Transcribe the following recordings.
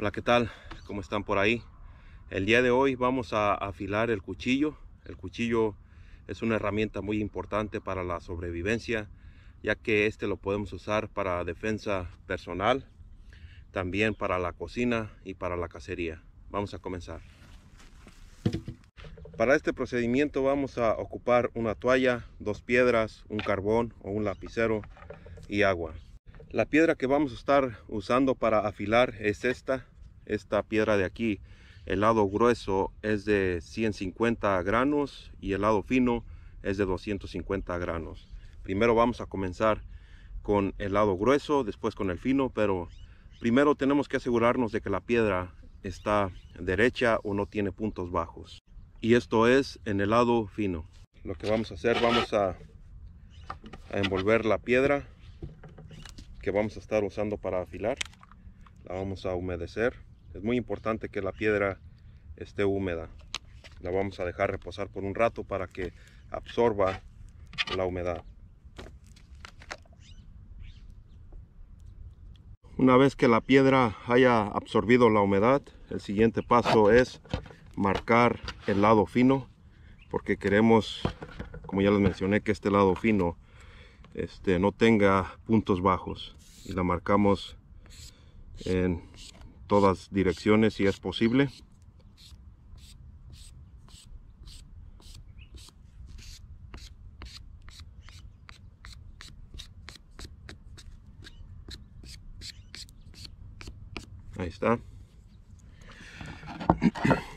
Hola, ¿qué tal? ¿Cómo están por ahí? El día de hoy vamos a afilar el cuchillo. El cuchillo es una herramienta muy importante para la sobrevivencia, ya que este lo podemos usar para defensa personal, también para la cocina y para la cacería. Vamos a comenzar. Para este procedimiento vamos a ocupar una toalla, dos piedras, un carbón o un lapicero y agua. La piedra que vamos a estar usando para afilar es esta, esta piedra de aquí. El lado grueso es de 150 granos y el lado fino es de 250 granos. Primero vamos a comenzar con el lado grueso, después con el fino, pero primero tenemos que asegurarnos de que la piedra está derecha o no tiene puntos bajos. Y esto es en el lado fino. Lo que vamos a hacer, vamos a, a envolver la piedra que vamos a estar usando para afilar. La vamos a humedecer. Es muy importante que la piedra esté húmeda. La vamos a dejar reposar por un rato para que absorba la humedad. Una vez que la piedra haya absorbido la humedad, el siguiente paso es marcar el lado fino porque queremos, como ya les mencioné, que este lado fino este, no tenga puntos bajos y la marcamos en todas direcciones si es posible ahí está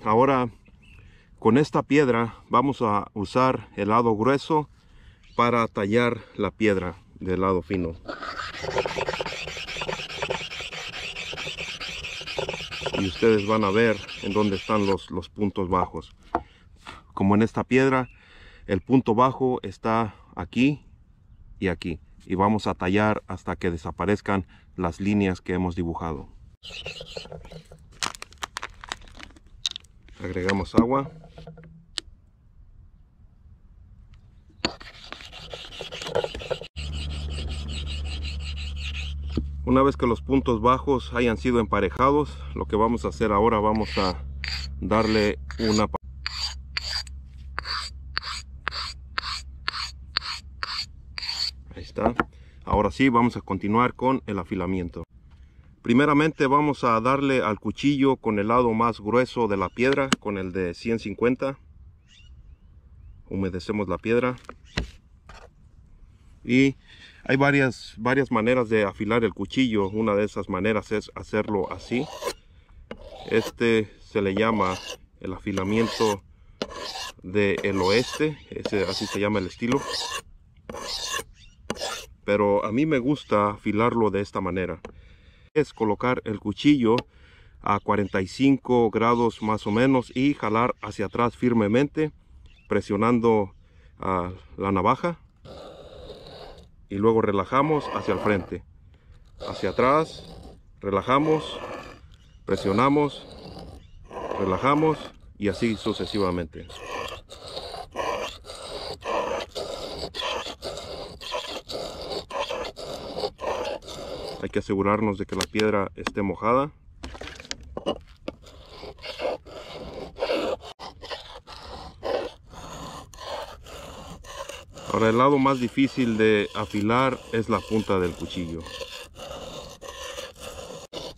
ahora con esta piedra vamos a usar el lado grueso para tallar la piedra del lado fino. Y ustedes van a ver en dónde están los, los puntos bajos. Como en esta piedra, el punto bajo está aquí y aquí. Y vamos a tallar hasta que desaparezcan las líneas que hemos dibujado. Agregamos agua. una vez que los puntos bajos hayan sido emparejados lo que vamos a hacer ahora vamos a darle una ahí está ahora sí vamos a continuar con el afilamiento primeramente vamos a darle al cuchillo con el lado más grueso de la piedra con el de 150 humedecemos la piedra y hay varias, varias maneras de afilar el cuchillo. Una de esas maneras es hacerlo así. Este se le llama el afilamiento del el oeste. así se llama el estilo. Pero a mí me gusta afilarlo de esta manera. Es colocar el cuchillo a 45 grados más o menos y jalar hacia atrás firmemente presionando ah, la navaja y luego relajamos hacia el frente, hacia atrás, relajamos, presionamos, relajamos y así sucesivamente. Hay que asegurarnos de que la piedra esté mojada Ahora el lado más difícil de afilar es la punta del cuchillo.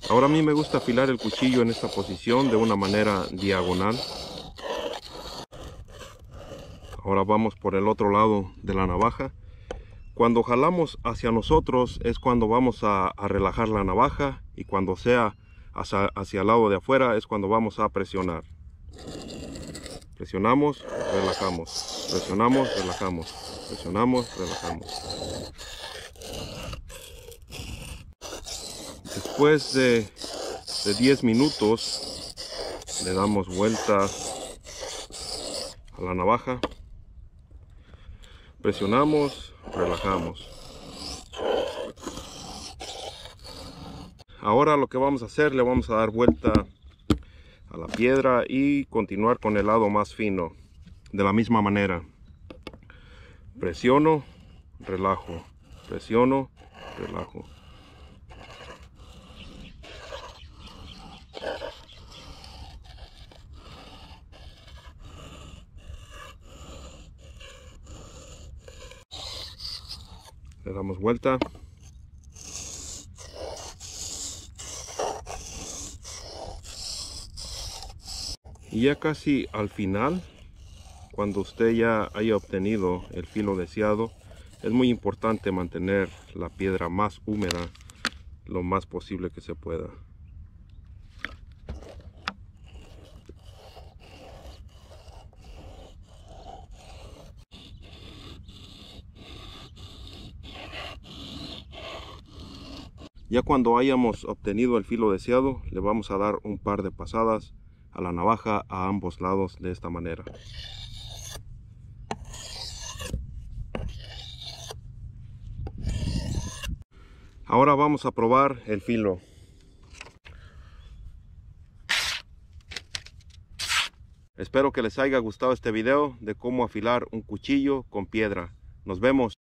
Ahora a mí me gusta afilar el cuchillo en esta posición de una manera diagonal. Ahora vamos por el otro lado de la navaja. Cuando jalamos hacia nosotros es cuando vamos a, relajar la navaja y cuando sea hacia el lado de afuera es cuando vamos a presionar. Presionamos, relajamos. Presionamos, relajamos. Presionamos, relajamos. Después de, 10 minutos, le damos vuelta a la navaja. Presionamos, relajamos. Ahora lo que vamos a hacer, le vamos a dar vuelta la piedra y continuar con el lado más fino de la misma manera presiono relajo presiono relajo le damos vuelta y ya casi al final cuando usted ya haya obtenido el filo deseado es muy importante mantener la piedra más húmeda lo más posible que se pueda Ya cuando hayamos obtenido el filo deseado, le vamos a dar un par de pasadas a la navaja a ambos lados de esta manera. Ahora vamos a probar el filo. Espero que les haya gustado este video de cómo afilar un cuchillo con piedra. Nos vemos.